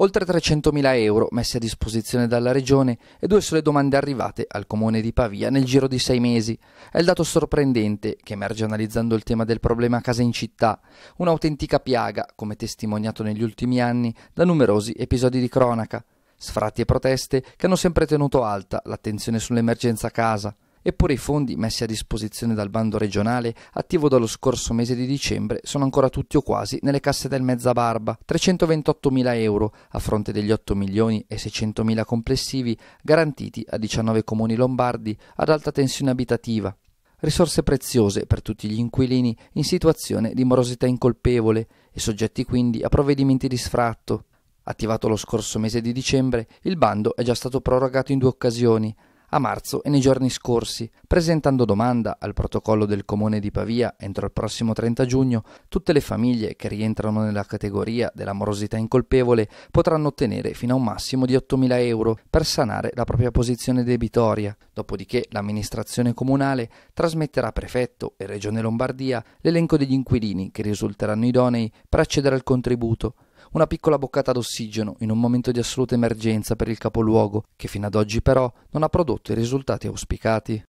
oltre 300.000 euro messi a disposizione dalla Regione e due sole domande arrivate al Comune di Pavia nel giro di sei mesi. È il dato sorprendente che emerge analizzando il tema del problema casa in città, un'autentica piaga, come testimoniato negli ultimi anni da numerosi episodi di cronaca, sfratti e proteste che hanno sempre tenuto alta l'attenzione sull'emergenza casa. Eppure i fondi messi a disposizione dal bando regionale, attivo dallo scorso mese di dicembre, sono ancora tutti o quasi nelle casse del Mezzabarba, 328.000 euro a fronte degli 8 milioni e 600.000 complessivi garantiti a 19 comuni lombardi ad alta tensione abitativa. Risorse preziose per tutti gli inquilini in situazione di morosità incolpevole e soggetti quindi a provvedimenti di sfratto, Attivato lo scorso mese di dicembre, il bando è già stato prorogato in due occasioni, a marzo e nei giorni scorsi, presentando domanda al protocollo del Comune di Pavia entro il prossimo 30 giugno, tutte le famiglie che rientrano nella categoria dell'amorosità incolpevole potranno ottenere fino a un massimo di 8.000 euro per sanare la propria posizione debitoria, dopodiché l'amministrazione comunale trasmetterà a prefetto e Regione Lombardia l'elenco degli inquilini che risulteranno idonei per accedere al contributo una piccola boccata d'ossigeno in un momento di assoluta emergenza per il capoluogo, che fino ad oggi però non ha prodotto i risultati auspicati.